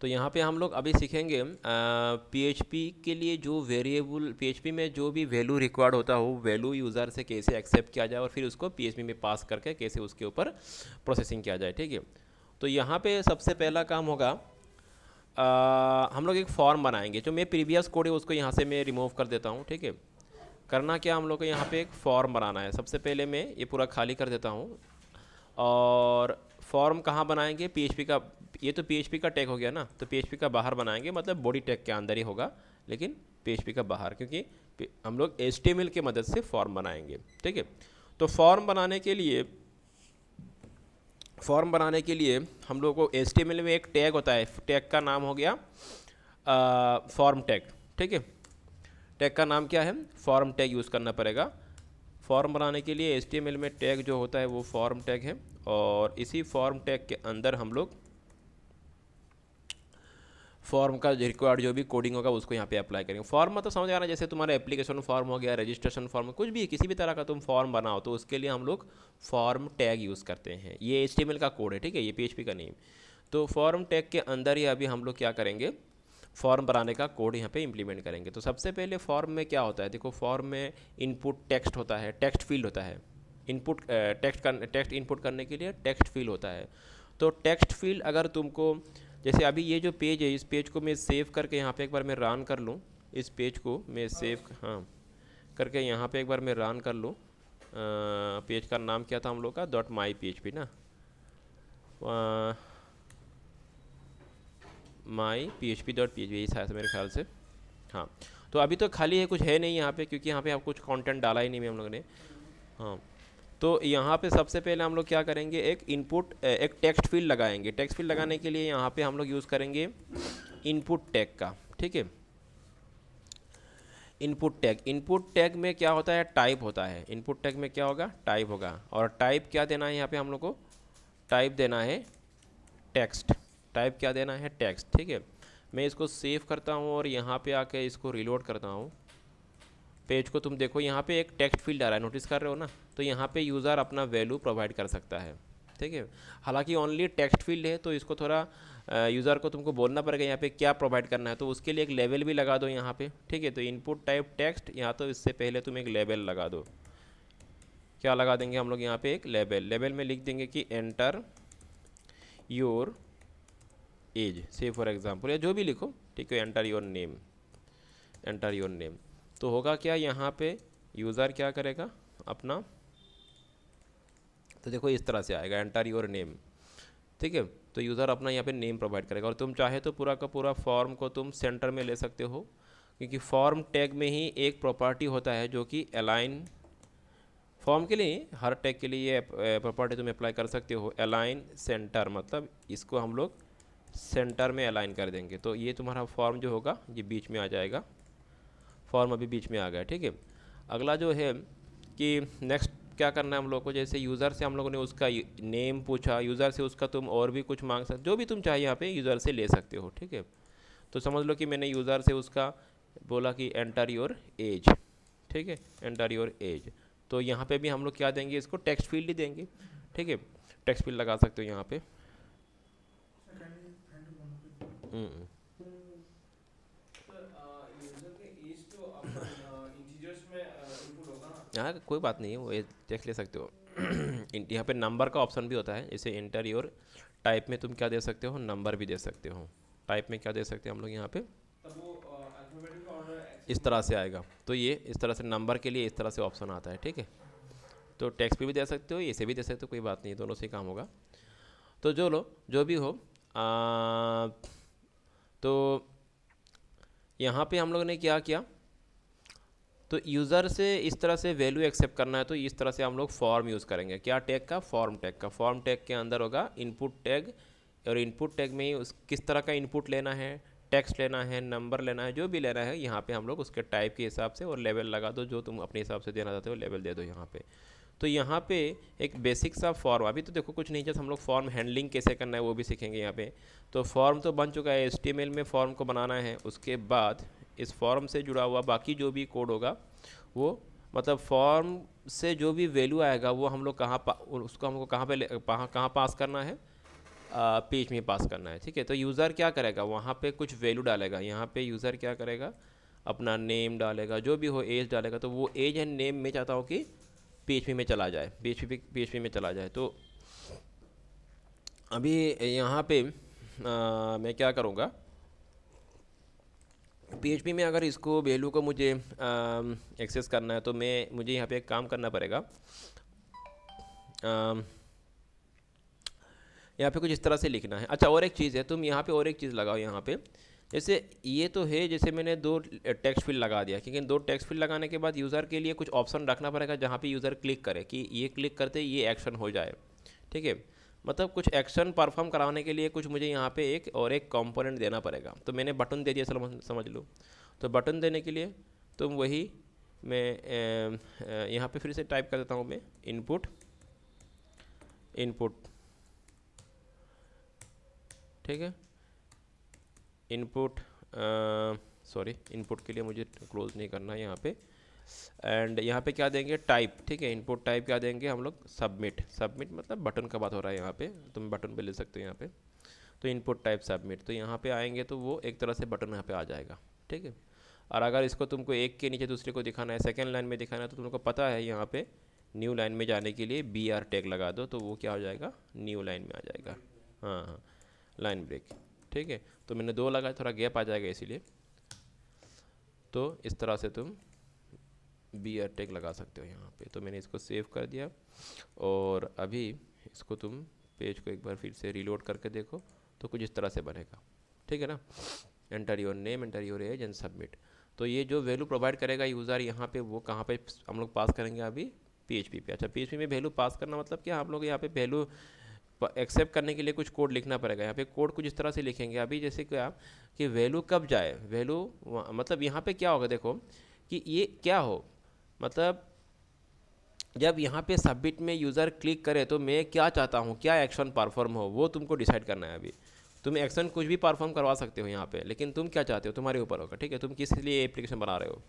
तो यहाँ पे हम लोग अभी सीखेंगे पी के लिए जो वेरिएबल पी में जो भी वैल्यू रिक्वायर्ड होता हो वैल्यू यूज़र से कैसे एक्सेप्ट किया जाए और फिर उसको पी में पास करके कैसे उसके ऊपर प्रोसेसिंग किया जाए ठीक है तो यहाँ पे सबसे पहला काम होगा आ, हम लोग एक फॉर्म बनाएंगे जो मैं प्रीवियस कोड है उसको यहाँ से मैं रिमूव कर देता हूँ ठीक है करना क्या हम लोग को यहाँ पर एक फॉर्म बनाना है सबसे पहले मैं ये पूरा खाली कर देता हूँ और फॉर्म कहाँ बनाएंगे पी का ये तो पी का टैग हो गया ना तो पी का बाहर बनाएंगे मतलब बॉडी टैग के अंदर ही होगा लेकिन पी का बाहर क्योंकि हम लोग एच की मदद से फॉर्म बनाएंगे ठीक है तो फॉर्म बनाने के लिए फॉर्म बनाने के लिए हम लोगों को एच में एक टैग होता है टैग का नाम हो गया फॉर्म टैग ठीक है टैग का नाम क्या है फॉर्म टैग यूज़ करना पड़ेगा फॉर्म बनाने के लिए एच में टैग जो होता है वो फॉर्म टैग है और इसी फॉर्म टैग के अंदर हम लोग फॉर्म का रिक्वायर्ड जो भी कोडिंग होगा उसको यहाँ पे अप्लाई करेंगे फॉर्म मतलब समझ आ रहा है जैसे तुम्हारा एप्लीकेशन फॉर्म हो गया रजिस्ट्रेशन फॉर्म कुछ भी किसी भी तरह का तुम फॉर्म बनाओ तो उसके लिए हम लोग फॉर्म टैग यूज़ करते हैं ये एच का कोड है ठीक है ये पी का नहीं तो फॉर्म टैग के अंदर ही अभी हम लोग क्या करेंगे फॉर्म बनाने का कोड यहाँ पे इंप्लीमेंट करेंगे तो सबसे पहले फॉर्म में क्या होता है देखो फॉर्म में इनपुट टेक्स्ट होता है टेक्स्ट फील्ड होता है इनपुट टेक्स्ट कर टेक्स्ट इनपुट करने के लिए टेक्स्ट फील्ड होता है तो टेक्स्ट फील्ड अगर तुमको जैसे अभी ये जो पेज है इस पेज को मैं सेव करके यहाँ पे एक बार मैं रन कर लूँ इस पेज को मैं सेव हाँ करके यहाँ पे एक बार मैं रन कर लूँ पेज का नाम क्या था हम लोग का डॉट माई पेज पे ना my P H P dot P H P यही मेरे ख्याल से हाँ तो अभी तो खाली है कुछ है नहीं यहाँ पे क्योंकि यहाँ पे आप कुछ कंटेंट डाला ही नहीं है हम लोगों ने हाँ तो यहाँ पे सबसे पहले हम लोग क्या करेंगे एक इनपुट एक टेक्स्ट फील्ड लगाएंगे टेक्स्ट फील्ड लगाने के लिए यहाँ पे हम लोग यूज़ करेंगे इनपुट टैग का ठीक है इनपुट टैग इनपुट टैग में क्या होता है टाइप होता है इनपुट टैग में क्या होगा टाइप होगा और टाइप क्या देना है यहाँ पे हम लोग को टाइप देना है टेक्स्ट टाइप क्या देना है टेक्स्ट ठीक है मैं इसको सेव करता हूँ और यहाँ पे आके इसको रिलोड करता हूँ पेज को तुम देखो यहाँ पे एक टेक्स्ट फील्ड आ रहा है नोटिस कर रहे हो ना तो यहाँ पे यूज़र अपना वैल्यू प्रोवाइड कर सकता है ठीक है हालांकि ओनली टेक्स्ट फील्ड है तो इसको थोड़ा यूज़र को तुमको बोलना पड़ेगा यहाँ पे क्या प्रोवाइड करना है तो उसके लिए एक लेवल भी लगा दो यहाँ पे ठीक है तो इनपुट टाइप टेक्स्ट यहाँ तो इससे पहले तुम एक लेवल लगा दो क्या लगा देंगे हम लोग यहाँ पर एक लेबल लेबल में लिख देंगे कि एंटर योर एज से फॉर एग्जाम्पल या जो भी लिखो ठीक है enter your name enter your name तो होगा क्या यहाँ पे यूज़र क्या करेगा अपना तो देखो इस तरह से आएगा एंटर योर नेम ठीक है तो यूज़र अपना यहाँ पे नेम प्रोवाइड करेगा और तुम चाहे तो पूरा का पूरा फॉर्म को तुम सेंटर में ले सकते हो क्योंकि फॉर्म टैग में ही एक प्रॉपर्टी होता है जो कि अलाइन फॉर्म के लिए हर टैग के लिए प्रॉपर्टी तुम अप्लाई कर सकते हो अलाइन सेंटर मतलब इसको हम लोग सेंटर में अलाइन कर देंगे तो ये तुम्हारा फॉर्म जो होगा ये बीच में आ जाएगा फॉर्म अभी बीच में आ गया ठीक है अगला जो है कि नेक्स्ट क्या करना है हम लोग को जैसे यूज़र से हम लोगों ने उसका नेम पूछा यूज़र से उसका तुम और भी कुछ मांग सकते जो भी तुम चाहे यहाँ पे यूज़र से ले सकते हो ठीक है तो समझ लो कि मैंने यूज़र से उसका बोला कि एंटर योर एज ठीक है एंटर योर एज तो यहाँ पे भी हम लोग क्या देंगे इसको टेक्स्ट फील्ड ही देंगे ठीक है टेक्स्ट फील्ड लगा सकते हो यहाँ पर हाँ कोई बात नहीं है वो देख ले सकते हो यहाँ पे नंबर का ऑप्शन भी होता है जैसे इंटर योर टाइप में तुम क्या दे सकते हो नंबर भी दे सकते हो टाइप में क्या दे सकते हैं हम लोग यहाँ पे इस तरह से आएगा तो ये इस तरह से नंबर के लिए इस तरह से ऑप्शन आता है ठीक है तो टैक्स भी दे सकते हो इसे भी दे सकते हो कोई बात नहीं दोनों से ही काम होगा तो जो लो जो भी हो आ, तो यहाँ पे हम लोग ने क्या किया तो यूज़र से इस तरह से वैल्यू एक्सेप्ट करना है तो इस तरह से हम लोग फॉर्म यूज़ करेंगे क्या टैग का फॉर्म टैग का फॉर्म टैग के अंदर होगा इनपुट टैग और इनपुट टैग में ही उस किस तरह का इनपुट लेना है टेक्स्ट लेना है नंबर लेना है जो भी लेना है यहाँ पे हम लोग उसके टाइप के हिसाब से और लेवल लगा दो जो तुम अपने हिसाब से देना चाहते हो लेवल दे दो यहाँ पे तो यहाँ पे एक बेसिक सा फॉर्म अभी तो देखो कुछ नहीं जैसे हम लोग फॉर्म हैंडलिंग कैसे करना है वो भी सीखेंगे यहाँ पे तो फॉर्म तो बन चुका है एस में फॉर्म को बनाना है उसके बाद इस फॉर्म से जुड़ा हुआ बाकी जो भी कोड होगा वो मतलब फॉर्म से जो भी वैल्यू आएगा वो हम लोग कहाँ उसको हमको कहाँ पे कहाँ पास करना है पेज में पास करना है ठीक है तो यूज़र क्या करेगा वहाँ पे कुछ वैल्यू डालेगा यहाँ पे यूज़र क्या करेगा अपना नेम डालेगा जो भी हो एज डालेगा तो वो एज एंड नेम में चाहता हूँ कि पी में चला जाए पी एच में चला जाए तो अभी यहाँ पर मैं क्या करूँगा पी में अगर इसको वैल्यू को मुझे एक्सेस करना है तो मैं मुझे यहाँ पे एक काम करना पड़ेगा यहाँ पे कुछ इस तरह से लिखना है अच्छा और एक चीज़ है तुम यहाँ पे और एक चीज़ लगाओ यहाँ पे जैसे ये तो है जैसे मैंने दो टेक्स्ट फील्ड लगा दिया क्योंकि दो टेक्स्ट फील्ड लगाने के बाद यूज़र के लिए कुछ ऑप्शन रखना पड़ेगा जहाँ पे यूज़र क्लिक करे कि ये क्लिक करते ये एक्शन हो जाए ठीक है मतलब कुछ एक्शन परफॉर्म कराने के लिए कुछ मुझे यहाँ पे एक और एक कंपोनेंट देना पड़ेगा तो मैंने बटन दे दिया चलो समझ लो तो बटन देने के लिए तो वही मैं यहाँ पे फिर से टाइप कर देता हूँ मैं इनपुट इनपुट ठीक है इनपुट सॉरी इनपुट के लिए मुझे क्लोज नहीं करना है यहाँ पर एंड यहाँ पे क्या देंगे टाइप ठीक है इनपुट टाइप क्या देंगे हम लोग सबमिट सबमिट मतलब बटन का बात हो रहा है यहाँ पे तुम बटन पे ले सकते हो यहाँ पे तो इनपुट टाइप सबमिट तो यहाँ पे आएंगे तो वो एक तरह से बटन यहाँ पे आ जाएगा ठीक है और अगर इसको तुमको एक के नीचे दूसरे को दिखाना है सेकेंड लाइन में दिखाना है तो तुमको पता है यहाँ पर न्यू लाइन में जाने के लिए बी आर टैग लगा दो तो वो क्या हो जाएगा न्यू लाइन में आ जाएगा हाँ हाँ लाइन ब्रेक ठीक है तो मैंने दो लगाया थोड़ा गैप आ जाएगा इसीलिए तो इस तरह से तुम बी टेक लगा सकते हो यहाँ पे तो मैंने इसको सेव कर दिया और अभी इसको तुम पेज को एक बार फिर से रीलोड करके देखो तो कुछ इस तरह से बनेगा ठीक है ना enter your name enter your age and submit तो ये जो वैल्यू प्रोवाइड करेगा यूज़र यहाँ पे वो कहाँ पे हम लोग पास करेंगे अभी पीएचपी पे अच्छा पीएचपी में वैल्यू पास करना मतलब कि हम लोग यहाँ पे वैल्यू एक्सेप्ट करने के लिए कुछ कोड लिखना पड़ेगा यहाँ पे कोड कुछ इस तरह से लिखेंगे अभी जैसे कि आप कि वैल्यू कब जाए वैल्यू मतलब यहाँ पे क्या होगा देखो कि ये क्या हो मतलब जब यहाँ पे सबमिट में यूज़र क्लिक करे तो मैं क्या चाहता हूँ क्या एक्शन परफॉर्म हो वो तुमको डिसाइड करना है अभी तुम एक्शन कुछ भी परफॉर्म करवा सकते हो यहाँ पे लेकिन तुम क्या चाहते हो तुम्हारे ऊपर होगा ठीक है तुम किस लिए एप्लीकेशन बना रहे हो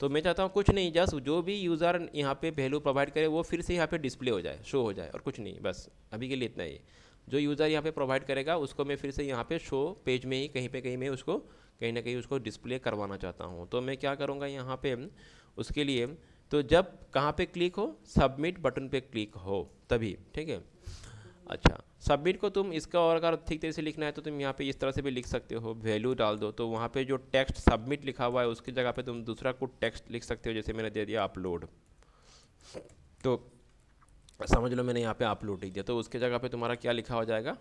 तो मैं चाहता हूँ कुछ नहीं जस्ट जो भी यूज़र यहाँ पे वैल्यू प्रोवाइड करे वो फिर से यहाँ पे डिस्प्ले हो जाए शो हो जाए और कुछ नहीं बस अभी के लिए इतना ही जो यूज़र यहाँ पे प्रोवाइड करेगा उसको मैं फिर से यहाँ पे शो पेज में ही कहीं पे कहीं मैं उसको कहीं ना कहीं उसको डिस्प्ले करवाना चाहता हूँ तो मैं क्या करूँगा यहाँ पे उसके लिए तो जब कहाँ पे क्लिक हो सबमिट बटन पे क्लिक हो तभी ठीक है अच्छा सबमिट को तुम इसका और अगर ठीक तरीके से लिखना है तो तुम यहाँ पे इस तरह से भी लिख सकते हो वैल्यू डाल दो तो वहाँ पे जो टेक्स्ट सबमिट लिखा हुआ है उसकी जगह पे तुम दूसरा कुछ टेक्स्ट लिख सकते हो जैसे मैंने दे दिया अपलोड तो समझ लो मैंने यहाँ पे अपलोड लिख दिया तो उसके जगह पे तुम्हारा क्या लिखा हो जाएगा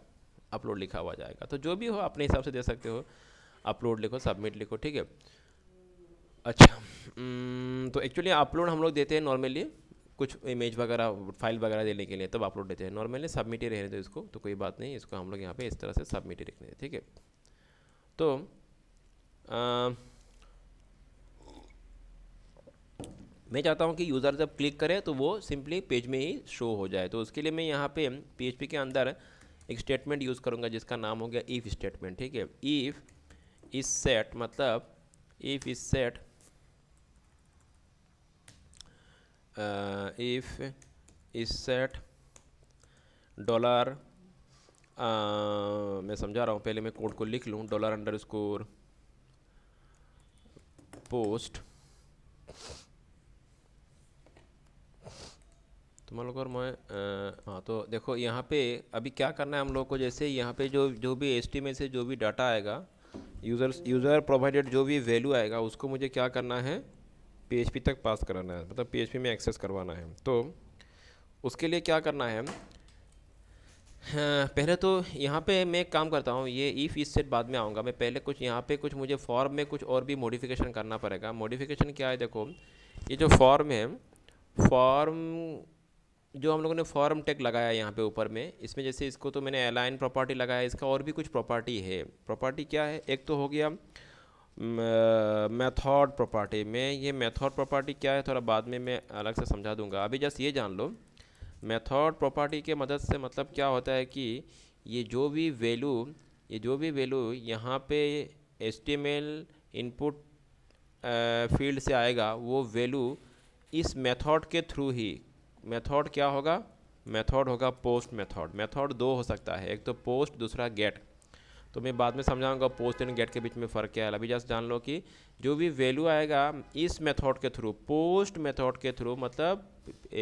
अपलोड लिखा हुआ जाएगा तो जो भी हो अपने हिसाब से दे सकते हो अपलोड लिखो सबमिट लिखो ठीक है अच्छा हम्म, तो एक्चुअली अपलोड हम लोग देते हैं नॉर्मली कुछ इमेज वगैरह फाइल वगैरह देने के लिए तब अपलोड देते हैं नॉर्मली सबमिट ही रहने दो इसको तो कोई बात नहीं इसको हम लोग यहाँ पे इस तरह से सबमिट ही रखने ठीक है तो आ, मैं चाहता हूँ कि यूज़र जब क्लिक करे तो वो सिंपली पेज में ही शो हो जाए तो उसके लिए मैं यहाँ पे पी के अंदर एक स्टेटमेंट यूज़ करूँगा जिसका नाम हो गया इफ़ स्टेटमेंट ठीक है इफ़ इस सेट मतलब if is set Uh, if is set dollar uh, मैं समझा रहा हूँ पहले मैं कोड को लिख लूँ डॉलर अंडर स्कोर पोस्ट तुम लोग और मैं uh, हाँ तो देखो यहाँ पे अभी क्या करना है हम लोग को जैसे यहाँ पे जो जो भी एस में से जो भी डाटा आएगा यूज़र यूज़र प्रोवाइडेड जो भी वैल्यू आएगा उसको मुझे क्या करना है पी तक पास कराना है मतलब पी में एक्सेस करवाना है तो उसके लिए क्या करना है हाँ, पहले तो यहाँ पे मैं एक काम करता हूँ ये ई फीस सेट बाद में आऊँगा मैं पहले कुछ यहाँ पे कुछ मुझे फॉर्म में कुछ और भी मॉडिफिकेशन करना पड़ेगा मॉडिफिकेशन क्या है देखो ये जो फॉर्म है फॉर्म जो हम लोगों ने फॉर्म टेक लगाया यहाँ पे ऊपर में इसमें जैसे इसको तो मैंने अलाइन प्रॉपर्टी लगाया इसका और भी कुछ प्रॉपर्टी है प्रॉपर्टी क्या है एक तो हो गया मेथड प्रॉपर्टी में ये मेथड प्रॉपर्टी क्या है थोड़ा बाद में मैं अलग से समझा दूंगा अभी जस्ट ये जान लो मेथड प्रॉपर्टी के मदद से मतलब क्या होता है कि ये जो भी वैल्यू ये जो भी वैल्यू यहाँ पे एस इनपुट फील्ड से आएगा वो वैल्यू इस मेथड के थ्रू ही मेथड क्या होगा मेथड होगा पोस्ट मेथड मेथड दो हो सकता है एक तो पोस्ट दूसरा गेट तो मैं बाद में समझाऊंगा पोस्ट एंड गेट के बीच में फ़र्क क्या है अभी जस्ट जान लो कि जो भी वैल्यू आएगा इस मेथड के थ्रू पोस्ट मेथड के थ्रू मतलब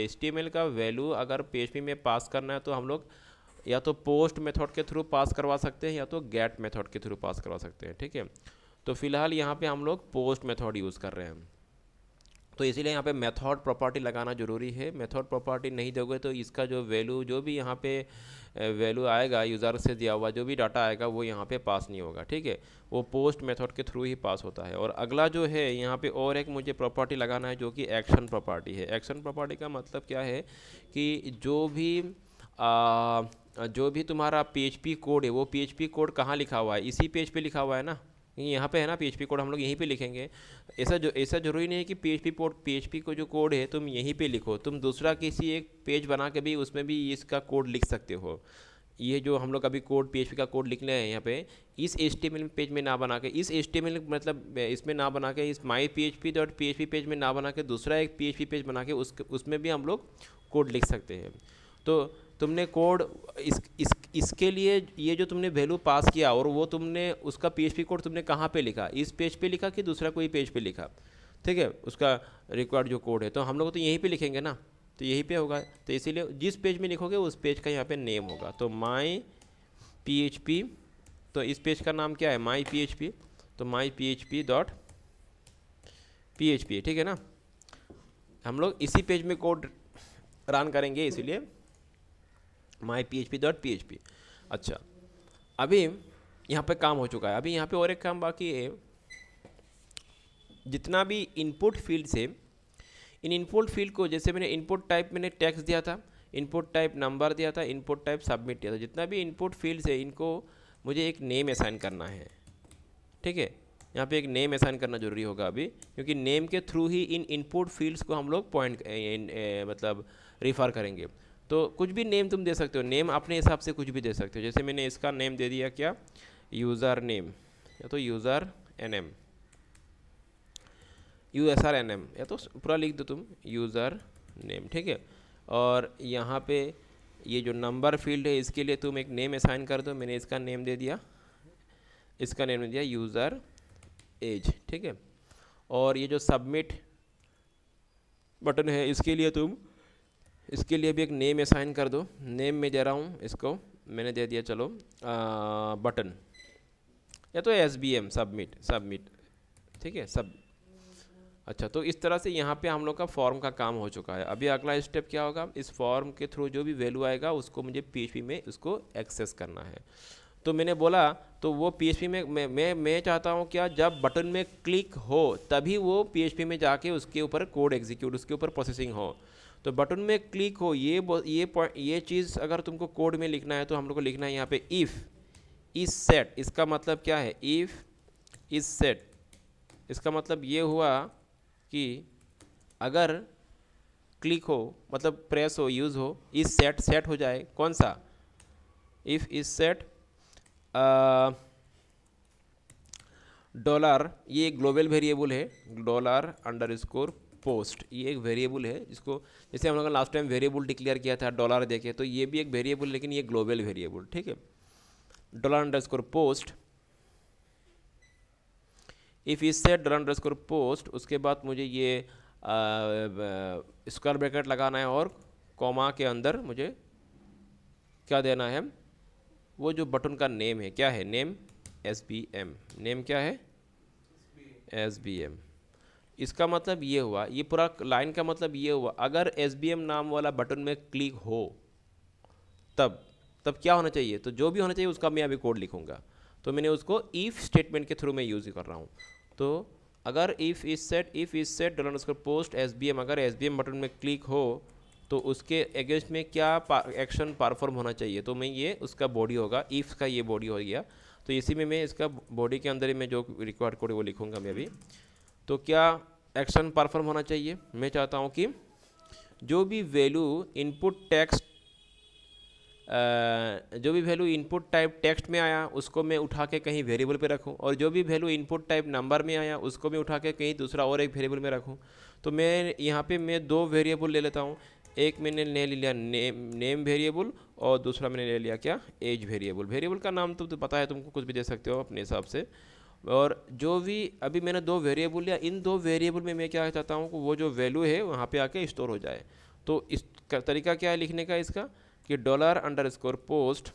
एच का वैल्यू अगर पी में पास करना है तो हम लोग या तो पोस्ट मेथड के थ्रू पास करवा सकते हैं या तो गेट मेथड के थ्रू पास करवा सकते हैं ठीक है तो फिलहाल यहाँ पे हम लोग पोस्ट मेथड यूज़ कर रहे हैं तो इसीलिए यहाँ पे मेथड प्रॉपर्टी लगाना ज़रूरी है मेथड प्रॉपर्टी नहीं दोगे तो इसका जो वैल्यू जो भी यहाँ पे वैल्यू आएगा यूज़र से दिया हुआ जो भी डाटा आएगा वो यहाँ पे पास नहीं होगा ठीक है वो पोस्ट मेथड के थ्रू ही पास होता है और अगला जो है यहाँ पे और एक मुझे प्रॉपर्टी लगाना है जो कि एक्शन प्रॉपर्टी है एक्शन प्रॉपर्टी का मतलब क्या है कि जो भी आ, जो भी तुम्हारा पी कोड है वो पी कोड कहाँ लिखा हुआ है इसी पेज पर पे लिखा हुआ है ना यहाँ पे है ना पी कोड हम लोग यहीं पे लिखेंगे ऐसा जो ऐसा जरूरी नहीं है कि पी कोड पी को जो कोड है तुम यहीं पे लिखो तुम दूसरा किसी एक पेज बना के भी उसमें भी इसका कोड लिख सकते हो ये जो हम लोग अभी कोड पी का कोड लिखने हैं यहाँ पे इस एच पेज में ना बना के इस एच मतलब इसमें ना बना के इस my P H P dot P H P page में ना बना के दूसरा एक पी एच पी पेज बना के उस उसमें भी हम लोग कोड लिख सकते हैं तो तुमने कोड इस इस इसके लिए ये जो तुमने वैल्यू पास किया और वो तुमने उसका पीएचपी कोड तुमने कहाँ पे लिखा इस पेज पे लिखा कि दूसरा कोई पेज पे लिखा ठीक है उसका रिक्वायर्ड जो कोड है तो हम लोग तो यहीं पे लिखेंगे ना तो यहीं पे होगा तो इसीलिए जिस पेज में लिखोगे उस पेज का यहाँ पे नेम होगा तो माई पी तो इस पेज का नाम क्या है माई पी तो माई पी डॉट पी ठीक है ना हम लोग इसी पेज में कोड रन करेंगे इसीलिए my P H P dot P H P अच्छा अभी यहाँ पे काम हो चुका है अभी यहाँ पे और एक काम बाकी है जितना भी इनपुट फील्ड से इन इनपुट फील्ड को जैसे मैंने इनपुट टाइप मैंने टैक्स दिया था इनपुट टाइप नंबर दिया था इनपुट टाइप सबमिट दिया था जितना भी इनपुट फील्ड से इनको मुझे एक नेम असाइन करना है ठीक है यहाँ पे एक नेम असाइन करना जरूरी होगा अभी क्योंकि नेम के थ्रू ही इन इनपुट फील्ड्स को हम लोग पॉइंट मतलब रिफ़र करेंगे तो कुछ भी नेम तुम दे सकते हो नेम अपने हिसाब से कुछ भी दे सकते हो जैसे मैंने इसका नेम दे दिया क्या यूज़र नेम या तो user N M U S R N M या तो पूरा लिख दो तुम यूज़र नेम ठीक है और यहाँ पे ये जो नंबर फील्ड है इसके लिए तुम एक नेम असाइन कर दो मैंने इसका नेम दे दिया इसका नेम दे दिया यूज़र एज ठीक है और ये जो सबमिट बटन है इसके लिए तुम इसके लिए भी एक नेम असाइन कर दो नेम में दे रहा हूँ इसको मैंने दे दिया चलो आ, बटन या तो S B M submit submit ठीक है सब अच्छा तो इस तरह से यहाँ पे हम लोग का फॉर्म का काम हो चुका है अभी अगला स्टेप क्या होगा इस फॉर्म के थ्रू जो भी वैल्यू आएगा उसको मुझे पी में उसको एक्सेस करना है तो मैंने बोला तो वो पी में मैं मैं मैं चाहता हूँ क्या जब बटन में क्लिक हो तभी वो पी में जाके उसके ऊपर कोड एग्जीक्यूट उसके ऊपर प्रोसेसिंग हो तो बटन में क्लिक हो ये ये ये चीज़ अगर तुमको कोड में लिखना है तो हम लोग को लिखना है यहाँ पे इफ़ इज सेट इसका मतलब क्या है इफ़ इज सेट इसका मतलब ये हुआ कि अगर क्लिक हो मतलब प्रेस हो यूज़ हो इज सेट सेट हो जाए कौन सा इफ़ इज सेट डॉलर ये ग्लोबल वेरिएबल है डॉलर अंडर स्कोर पोस्ट ये एक वेरिएबल है जिसको जैसे हम लोगों ने लास्ट टाइम वेरिएबल डिक्लेयर किया था डॉलर देखे तो ये भी एक वेरिएबल लेकिन ये ग्लोबल वेरिएबल ठीक है dollar underscore post if is set dollar underscore post उसके बाद मुझे ये स्क्वायर ब्रैकेट लगाना है और कॉमा के अंदर मुझे क्या देना है वो जो बटन का नेम है क्या है name S B M name क्या है एस बी एम इसका मतलब ये हुआ ये पूरा लाइन का मतलब ये हुआ अगर एस नाम वाला बटन में क्लिक हो तब तब क्या होना चाहिए तो जो भी होना चाहिए उसका मैं अभी कोड लिखूँगा तो मैंने उसको ईफ स्टेटमेंट के थ्रू मैं यूज़ कर रहा हूँ तो अगर if is set if is set dollar उसका पोस्ट एस अगर एस बटन में क्लिक हो तो उसके अगेंस्ट में क्या एक्शन परफॉर्म होना चाहिए तो मैं ये उसका बॉडी होगा इफ़ का ये बॉडी हो गया तो इसी में मैं इसका बॉडी के अंदर ही मैं जो रिक्वायर्ड कोड वो लिखूँगा मैं अभी तो क्या एक्शन परफॉर्म होना चाहिए मैं चाहता हूँ कि जो भी वैल्यू इनपुट टेक्स्ट जो भी वैल्यू इनपुट टाइप टेक्स्ट में आया उसको मैं उठा के कहीं वेरिएबल पे रखूँ और जो भी वैल्यू इनपुट टाइप नंबर में आया उसको मैं उठा के कहीं दूसरा और एक वेरिएबल में रखूँ तो मैं यहाँ पर मैं दो वेरिएबल ले लेता हूँ एक मैंने ले लिया नेम नेम वेरिएबल और दूसरा मैंने ले लिया क्या एज वेरिएबल वेरिएबल का नाम तो, तो पता है तुमको कुछ भी दे सकते हो अपने हिसाब से और जो भी अभी मैंने दो वेरिएबल लिया इन दो वेरिएबल में मैं क्या चाहता हूँ कि वो जो वैल्यू है वहाँ पे आके स्टोर हो जाए तो इस तरीका क्या है लिखने का इसका कि dollar underscore post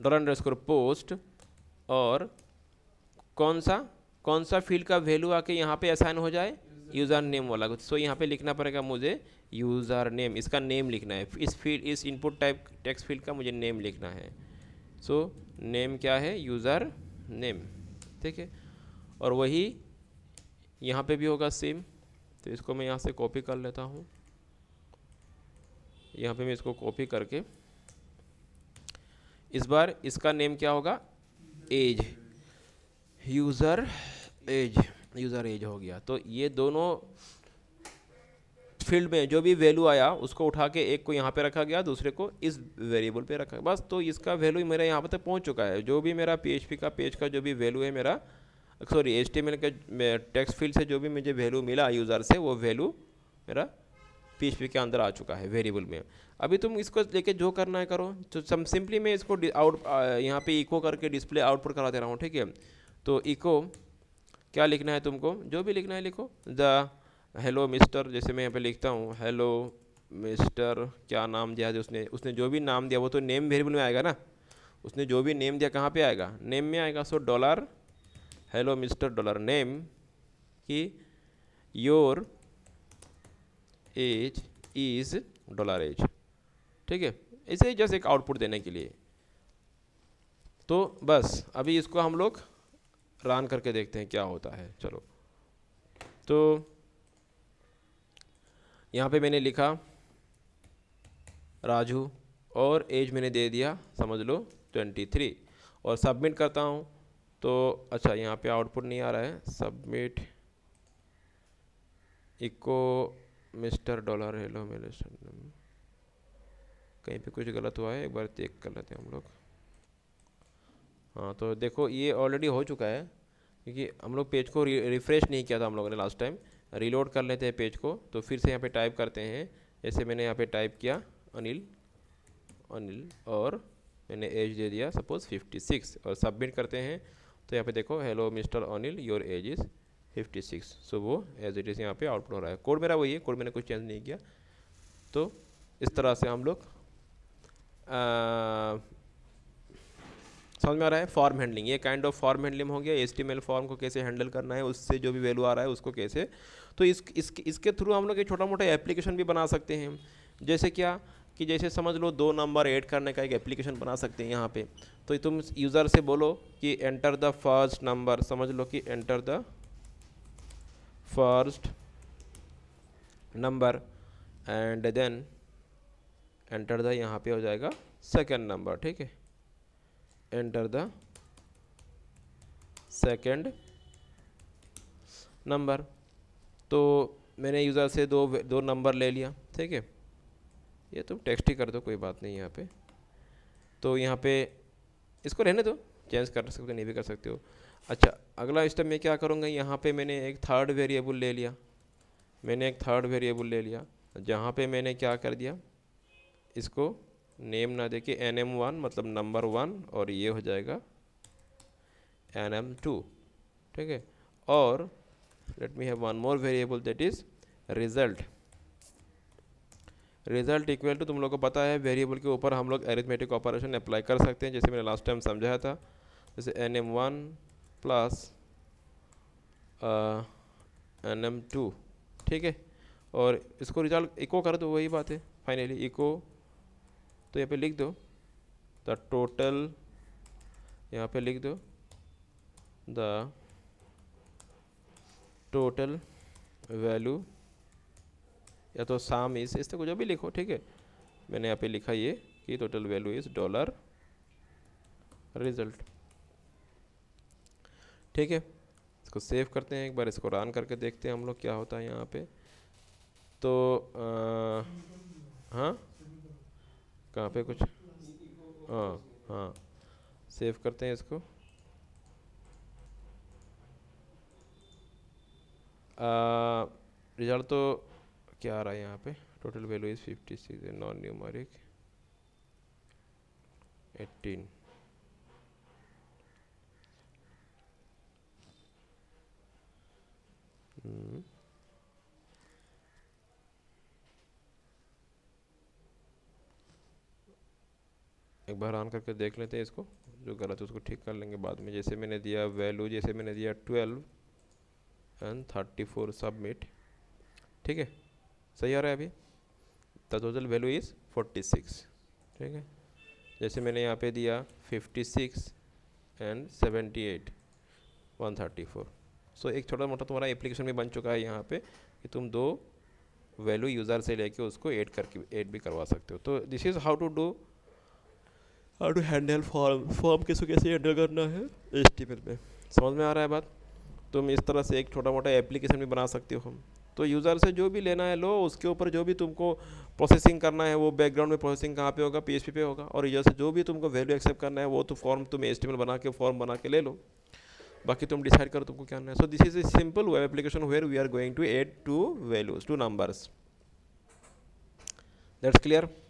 dollar underscore post और कौन सा कौन सा फील्ड का वैल्यू आके यहाँ पे असाइन हो जाए यूज़र नेम वाला सो so, यहाँ पे लिखना पड़ेगा मुझे यूज़र नेम इसका नेम लिखना है इस फील्ड इस इनपुट टाइप टेक्स्ट फील्ड का मुझे नेम लिखना है सो so, नेम क्या है यूज़र नेम ठीक है और वही यहाँ पे भी होगा सेम तो इसको मैं यहाँ से कॉपी कर लेता हूँ यहाँ पे मैं इसको कॉपी करके इस बार इसका नेम क्या होगा age user age user age हो गया तो ये दोनों फील्ड में जो भी वैल्यू आया उसको उठा के एक को यहाँ पे रखा गया दूसरे को इस वेरिएबल पे रखा बस तो इसका वैल्यू मेरा यहाँ पर तक पहुँच चुका है जो भी मेरा पी का पेज का जो भी वैल्यू है मेरा सॉरी एच टी के टेक्स फील्ड से जो भी मुझे वैल्यू मिला यूज़र से वो वैल्यू मेरा पी के अंदर आ चुका है वेरिएबल में अभी तुम इसको लेके जो करना है करो तो सम सिंपली मैं इसको आउट यहाँ पे इको करके डिस्प्ले आउटपुट करा दे रहा हूँ ठीक है तो इको क्या लिखना है तुमको जो भी लिखना है लिखो द हेलो मिस्टर जैसे मैं यहाँ पे लिखता हूँ हेलो मिस्टर क्या नाम दिया जो उसने उसने जो भी नाम दिया वो तो नेम वेरिएबल में आएगा ना उसने जो भी नेम दिया कहाँ पे आएगा नेम में आएगा so dollar hello mister dollar name कि your age is dollar age ठीक है इसे जस्ट एक आउटपुट देने के लिए तो बस अभी इसको हम लोग रन करके देखते हैं क्या होता है चलो तो यहाँ पे मैंने लिखा राजू और एज मैंने दे दिया समझ लो ट्वेंटी थ्री और सबमिट करता हूँ तो अच्छा यहाँ पे आउटपुट नहीं आ रहा है submit echo mister dollar hello मेरे कहीं पे कुछ गलत हुआ है एक बार चेक कर लेते हैं हम लोग हाँ तो देखो ये ऑलरेडी हो चुका है क्योंकि हम लोग पेज को रिफ्रेश नहीं किया था हम लोगों ने लास्ट टाइम रिलोड कर लेते हैं पेज को तो फिर से यहाँ पे टाइप करते हैं जैसे मैंने यहाँ पे टाइप किया अनिल अनिल और मैंने एज दे दिया सपोज़ 56 और सबमिट करते हैं तो यहाँ पे देखो hello mister Anil your age is 56 so वो एज इट इज़ यहाँ पे आउटपुट हो रहा है कोड मेरा वही है कोड मैंने कुछ चेंज नहीं किया तो इस तरह से हम लोग समझ में आ रहा है फॉर्म हैंडलिंग ये काइंड ऑफ फॉर्म हैंडलिंग हो गया एस फॉर्म को कैसे हैंडल करना है उससे जो भी वैल्यू आ रहा है उसको कैसे तो इस, इस इसके थ्रू हम लोग एक छोटा मोटा एप्लीकेशन भी बना सकते हैं जैसे क्या कि जैसे समझ लो दो नंबर ऐड करने का एक एप्लीकेशन बना सकते हैं यहाँ पे तो तुम यूज़र से बोलो कि एंटर द फर्स्ट नंबर समझ लो कि enter the first number and then enter the यहाँ पे हो जाएगा सेकंड नंबर ठीक है enter the second number तो मैंने यूज़र से दो दो नंबर ले लिया ठीक है ये तुम टेक्स्ट ही कर दो कोई बात नहीं यहाँ पे तो यहाँ पे इसको रहने दो चेंज कर सकते हो नहीं भी कर सकते हो अच्छा अगला स्टेप मैं क्या करूँगा यहाँ पे मैंने एक थर्ड वेरिएबल ले लिया मैंने एक थर्ड वेरिएबल ले लिया जहाँ पे मैंने क्या कर दिया इसको नेम ना देके एन एम वन मतलब नंबर वन और ये हो जाएगा एन एम टू ठीक है और let me have one more variable that is result result equal to तुम लोग को पता है वेरिएबल के ऊपर हम लोग एरिथमेटिक ऑपरेशन अप्लाई कर सकते हैं जैसे मैंने लास्ट टाइम समझाया था जैसे N M one plus N M two ठीक है और इसको रिजल्ट इको कर दो वही बात है फाइनली इको तो यहाँ पे लिख दो द टोटल यहाँ पे लिख दो द टोटल वैल्यू या तो साम इस इस तक जो भी लिखो ठीक है मैंने यहाँ पे लिखा ये कि total value is dollar result ठीक है इसको सेव करते हैं एक बार इसको रन करके देखते हैं हम लोग क्या होता है यहाँ पे तो आ, हाँ कहाँ पे कुछ हाँ हाँ सेव करते हैं इसको रिजल्ट तो क्या आ रहा है यहाँ पे total value is fifty six non numeric eighteen hmm एक बार ऑन करके देख लेते हैं इसको जो गलत है उसको ठीक कर लेंगे बाद में जैसे मैंने दिया वैल्यू जैसे मैंने दिया twelve and thirty four submit ठीक है सही आ रहा है अभी the total value is forty six ठीक है जैसे मैंने यहाँ पे दिया fifty six and seventy eight one thirty four so एक छोटा मोटा तुम्हारा एप्लीकेशन भी बन चुका है यहाँ पे कि तुम दो वैल्यू यूज़र से लेके उसको ऐड करके ऐड भी करवा सकते हो तो this is how to do how to handle form form किसको कैसे हैंडल करना है एच में समझ में आ रहा है बात तुम तो इस तरह से एक छोटा मोटा एप्लीकेशन भी बना सकते हो तो यूज़र से जो भी लेना है लो उसके ऊपर जो भी तुमको प्रोसेसिंग करना है वो बैकग्राउंड में प्रोसेसिंग कहाँ पे होगा पी पे होगा और यूज़र से जो भी तुमको वैल्यू एक्सेप्ट करना है वो तो फॉर्म तुम एच बना के फॉर्म बना के ले लो बाकी तुम डिसाइड करो तुमको क्या करना है so this is a simple web application where we are going to add two values two numbers that's clear